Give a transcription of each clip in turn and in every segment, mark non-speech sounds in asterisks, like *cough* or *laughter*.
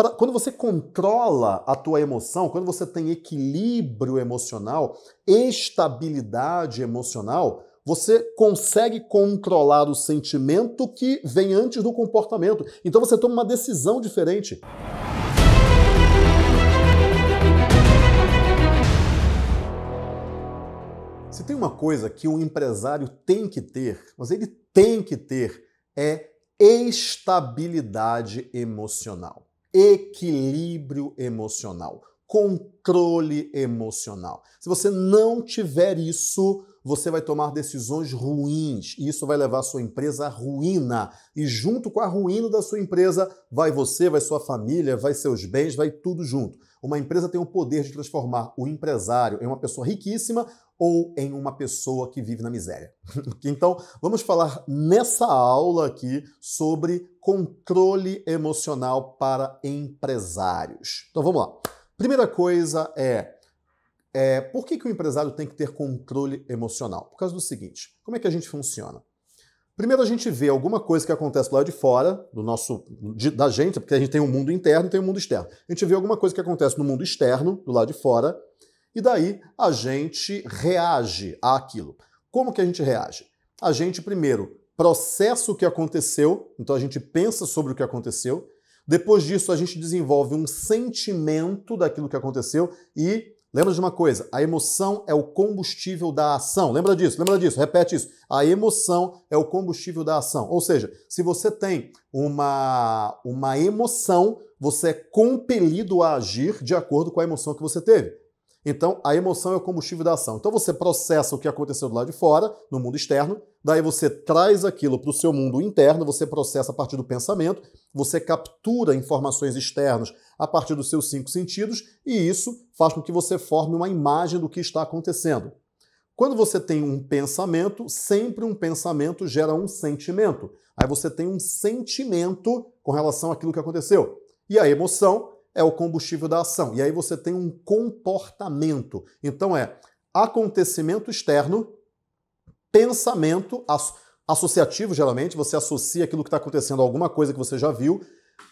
Pra, quando você controla a tua emoção, quando você tem equilíbrio emocional, estabilidade emocional, você consegue controlar o sentimento que vem antes do comportamento. Então você toma uma decisão diferente. Se tem uma coisa que um empresário tem que ter, mas ele tem que ter, é estabilidade emocional equilíbrio emocional, controle emocional. Se você não tiver isso, você vai tomar decisões ruins e isso vai levar a sua empresa à ruína. E junto com a ruína da sua empresa, vai você, vai sua família, vai seus bens, vai tudo junto. Uma empresa tem o poder de transformar o empresário em uma pessoa riquíssima ou em uma pessoa que vive na miséria. *laughs* então, vamos falar nessa aula aqui sobre controle emocional para empresários. Então, vamos lá. Primeira coisa é, é por que, que o empresário tem que ter controle emocional? Por causa do seguinte: como é que a gente funciona? Primeiro a gente vê alguma coisa que acontece lá de fora, do nosso, de, da gente, porque a gente tem um mundo interno e tem um mundo externo. A gente vê alguma coisa que acontece no mundo externo, do lado de fora, e daí a gente reage àquilo. Como que a gente reage? A gente primeiro processa o que aconteceu, então a gente pensa sobre o que aconteceu. Depois disso, a gente desenvolve um sentimento daquilo que aconteceu e lembra de uma coisa: a emoção é o combustível da ação. Lembra disso, lembra disso, repete isso. A emoção é o combustível da ação. Ou seja, se você tem uma, uma emoção, você é compelido a agir de acordo com a emoção que você teve. Então, a emoção é o combustível da ação. Então, você processa o que aconteceu do lado de fora, no mundo externo, daí você traz aquilo para o seu mundo interno, você processa a partir do pensamento, você captura informações externas a partir dos seus cinco sentidos e isso faz com que você forme uma imagem do que está acontecendo. Quando você tem um pensamento, sempre um pensamento gera um sentimento. Aí você tem um sentimento com relação àquilo que aconteceu. E a emoção é o combustível da ação. E aí você tem um comportamento. Então é acontecimento externo, pensamento associativo, geralmente, você associa aquilo que está acontecendo a alguma coisa que você já viu,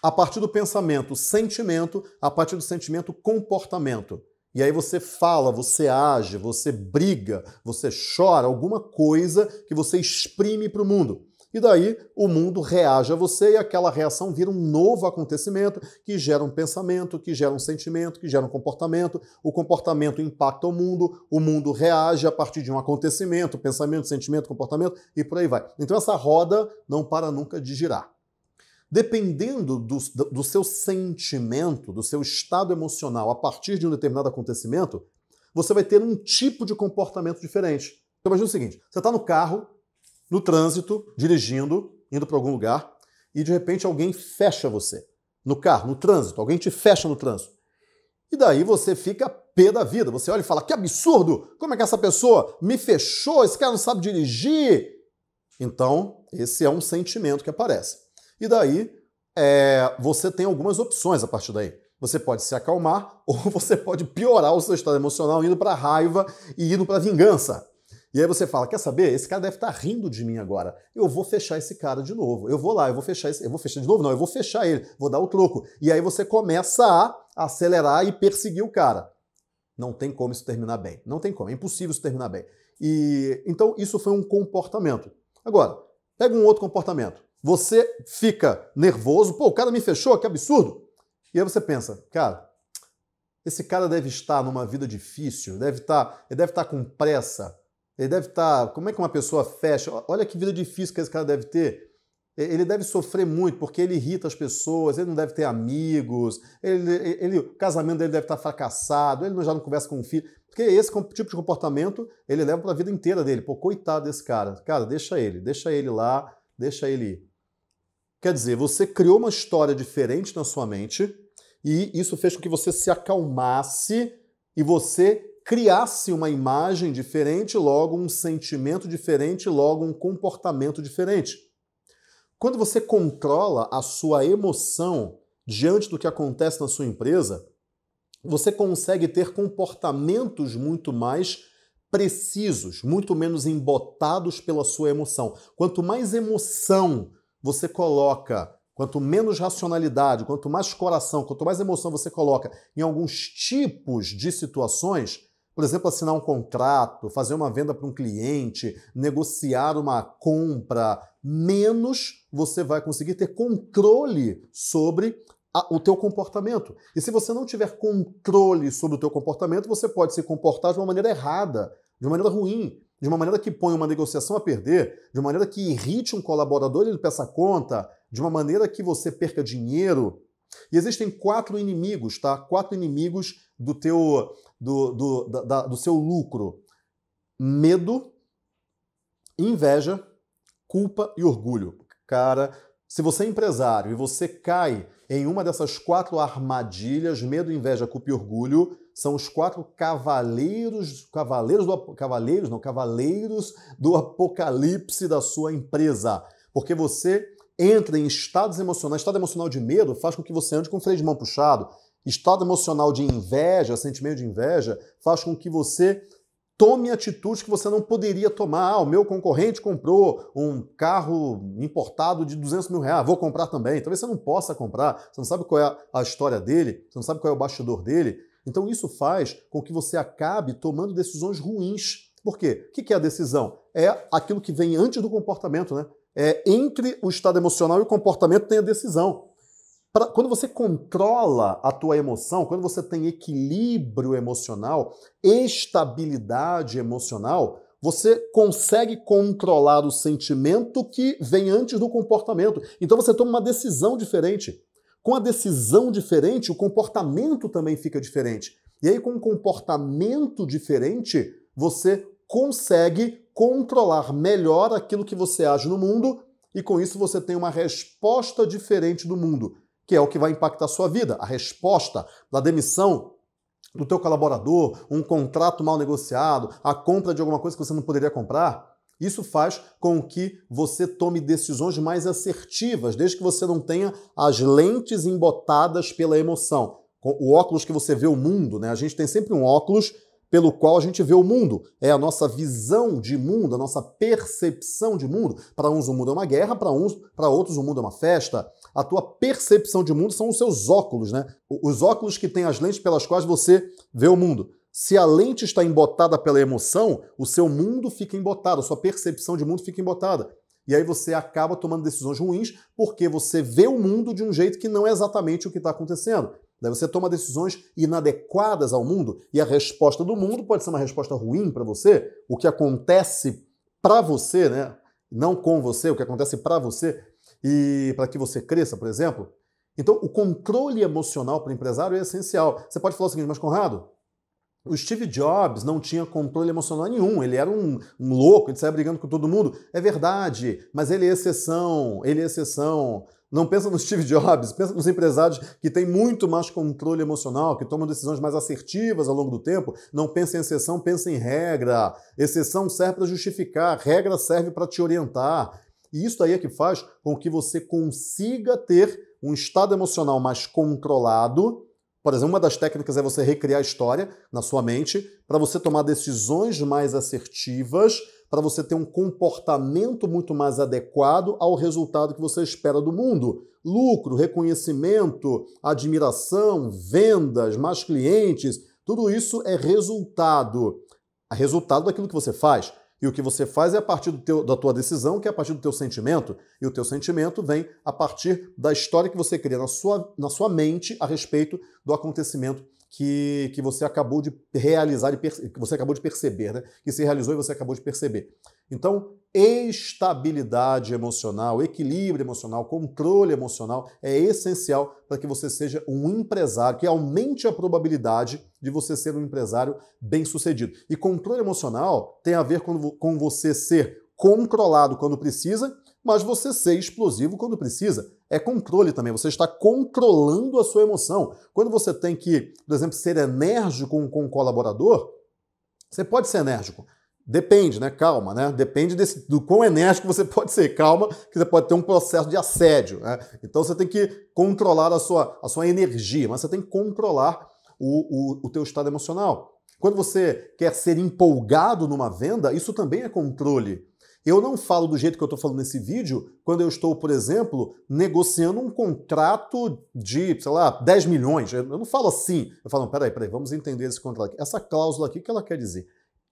a partir do pensamento, sentimento, a partir do sentimento, comportamento. E aí você fala, você age, você briga, você chora, alguma coisa que você exprime para o mundo. E daí o mundo reage a você e aquela reação vira um novo acontecimento que gera um pensamento, que gera um sentimento, que gera um comportamento. O comportamento impacta o mundo, o mundo reage a partir de um acontecimento, pensamento, sentimento, comportamento e por aí vai. Então essa roda não para nunca de girar. Dependendo do, do seu sentimento, do seu estado emocional a partir de um determinado acontecimento, você vai ter um tipo de comportamento diferente. Então imagina o seguinte: você está no carro, no trânsito, dirigindo, indo para algum lugar, e de repente alguém fecha você. No carro, no trânsito, alguém te fecha no trânsito. E daí você fica pé da vida. Você olha e fala: que absurdo! Como é que essa pessoa me fechou? Esse cara não sabe dirigir. Então, esse é um sentimento que aparece. E daí é, você tem algumas opções a partir daí. Você pode se acalmar *laughs* ou você pode piorar o seu estado emocional indo para raiva e indo para vingança. E aí você fala: quer saber? Esse cara deve estar tá rindo de mim agora. Eu vou fechar esse cara de novo. Eu vou lá, eu vou fechar esse... Eu vou fechar de novo? Não, eu vou fechar ele, vou dar o troco. E aí você começa a acelerar e perseguir o cara. Não tem como isso terminar bem. Não tem como, é impossível isso terminar bem. E então isso foi um comportamento. Agora, pega um outro comportamento. Você fica nervoso, pô, o cara me fechou, que absurdo. E aí você pensa, cara, esse cara deve estar numa vida difícil, deve estar, tá, ele deve estar tá com pressa, ele deve estar. Tá, como é que uma pessoa fecha? Olha que vida difícil que esse cara deve ter. Ele deve sofrer muito porque ele irrita as pessoas, ele não deve ter amigos, ele, ele, o casamento dele deve estar tá fracassado, ele já não conversa com o filho. Porque esse tipo de comportamento ele leva para a vida inteira dele. Pô, coitado desse cara. Cara, deixa ele, deixa ele lá, deixa ele ir. Quer dizer, você criou uma história diferente na sua mente e isso fez com que você se acalmasse e você criasse uma imagem diferente, logo um sentimento diferente, logo um comportamento diferente. Quando você controla a sua emoção diante do que acontece na sua empresa, você consegue ter comportamentos muito mais precisos, muito menos embotados pela sua emoção. Quanto mais emoção você coloca, quanto menos racionalidade, quanto mais coração, quanto mais emoção você coloca em alguns tipos de situações, por exemplo, assinar um contrato, fazer uma venda para um cliente, negociar uma compra, menos você vai conseguir ter controle sobre a, o teu comportamento. E se você não tiver controle sobre o teu comportamento, você pode se comportar de uma maneira errada, de uma maneira ruim, de uma maneira que põe uma negociação a perder, de uma maneira que irrite um colaborador e ele peça conta, de uma maneira que você perca dinheiro. E existem quatro inimigos, tá? Quatro inimigos do teu do, do, da, do seu lucro? Medo, inveja, culpa e orgulho. Cara, se você é empresário e você cai em uma dessas quatro armadilhas, medo, inveja, culpa e orgulho, são os quatro cavaleiros, cavaleiros do cavaleiros, não, cavaleiros do apocalipse da sua empresa. Porque você entra em estados emocionais, estado emocional de medo faz com que você ande com o freio de mão puxado, Estado emocional de inveja, sentimento de inveja, faz com que você tome atitudes que você não poderia tomar. Ah, o meu concorrente comprou um carro importado de 200 mil reais, ah, vou comprar também. Talvez você não possa comprar, você não sabe qual é a história dele, você não sabe qual é o bastidor dele. Então isso faz com que você acabe tomando decisões ruins. Por quê? O que é a decisão? É aquilo que vem antes do comportamento, né? É entre o estado emocional e o comportamento tem a decisão pra, quando você controla a tua emoção, quando você tem equilíbrio emocional, estabilidade emocional, você consegue controlar o sentimento que vem antes do comportamento. Então você toma uma decisão diferente. Com a decisão diferente, o comportamento também fica diferente. E aí, com um comportamento diferente, você consegue controlar melhor aquilo que você age no mundo e com isso você tem uma resposta diferente do mundo que é o que vai impactar a sua vida. A resposta da demissão do teu colaborador, um contrato mal negociado, a compra de alguma coisa que você não poderia comprar, isso faz com que você tome decisões mais assertivas, desde que você não tenha as lentes embotadas pela emoção. O óculos que você vê o mundo, né? A gente tem sempre um óculos pelo qual a gente vê o mundo. É a nossa visão de mundo, a nossa percepção de mundo. Para uns o mundo é uma guerra, para uns, para outros o mundo é uma festa. A tua percepção de mundo são os seus óculos, né? Os óculos que têm as lentes pelas quais você vê o mundo. Se a lente está embotada pela emoção, o seu mundo fica embotado, a sua percepção de mundo fica embotada. E aí você acaba tomando decisões ruins porque você vê o mundo de um jeito que não é exatamente o que está acontecendo. Daí você toma decisões inadequadas ao mundo e a resposta do mundo pode ser uma resposta ruim para você. O que acontece para você, né? Não com você, o que acontece para você e para que você cresça, por exemplo. Então, o controle emocional para o empresário é essencial. Você pode falar o seguinte, mas Conrado, o Steve Jobs não tinha controle emocional nenhum, ele era um, um, louco, ele saía brigando com todo mundo. É verdade, mas ele é exceção, ele é exceção. Não pensa nos Steve Jobs, pensa nos empresários que têm muito mais controle emocional, que tomam decisões mais assertivas ao longo do tempo. Não pensa em exceção, pensa em regra. Exceção serve para justificar, regra serve para te orientar. E isso aí é que faz com que você consiga ter um estado emocional mais controlado. Por exemplo, uma das técnicas é você recriar a história na sua mente para você tomar decisões mais assertivas para você ter um comportamento muito mais adequado ao resultado que você espera do mundo. Lucro, reconhecimento, admiração, vendas, mais clientes, tudo isso é resultado. É resultado daquilo que você faz. E o que você faz é a partir teu, da tua decisão, que é a partir do teu sentimento. E o teu sentimento vem a partir da história que você cria na sua, na sua mente a respeito do acontecimento que, que você acabou de realizar, que você acabou de perceber, né? Que se realizou e você acabou de perceber. Então, estabilidade emocional, equilíbrio emocional, controle emocional é essencial para que você seja um empresário, que aumente a probabilidade de você ser um empresário bem-sucedido. E controle emocional tem a ver com, com você ser controlado quando precisa, mas você ser explosivo quando precisa. É controle também, você está controlando a sua emoção. Quando você tem que, por exemplo, ser enérgico com um colaborador, você pode ser enérgico. Depende, né? Calma, né? Depende desse, do quão enérgico você *laughs* pode ser. Calma, que você pode ter um processo de assédio. Né? Então você tem que controlar a sua, a sua energia, mas você tem que controlar o, o, o teu estado emocional. Quando você quer ser empolgado numa venda, isso também é controle. Eu não falo do jeito que eu estou falando nesse vídeo quando eu estou, por exemplo, negociando um contrato de, sei lá, 10 milhões. Eu não falo assim. Eu falo, não, peraí, peraí, vamos entender esse contrato aqui. Essa cláusula aqui, o que ela quer dizer?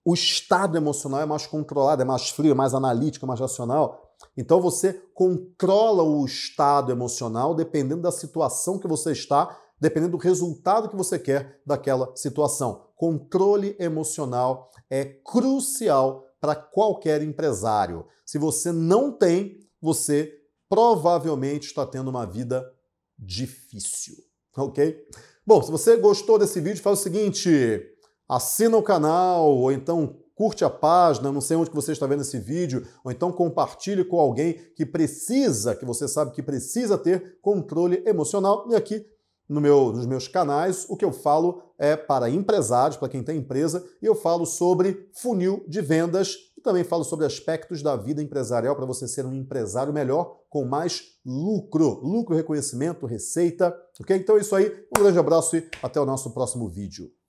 O estado emocional é mais controlado, é mais frio, é mais analítico, é mais racional. Então você controla o estado emocional dependendo da situação que você está, dependendo do resultado que você quer daquela situação. Controle emocional é crucial para qualquer empresário. Se você não tem, você provavelmente está tendo uma vida difícil, ok? Bom, se você gostou desse vídeo, faz o seguinte: assina o canal ou então curte a página, não sei onde que você está vendo esse vídeo, ou então compartilhe com alguém que precisa, que você sabe que precisa ter controle emocional. E aqui no meu, nos meus canais, o que eu falo é para empresários, para quem tem empresa, e eu falo sobre funil de vendas e também falo sobre aspectos da vida empresarial para você ser um empresário melhor, com mais lucro. Lucro, reconhecimento, receita, ok? Então é isso aí, um grande abraço e até o nosso próximo vídeo.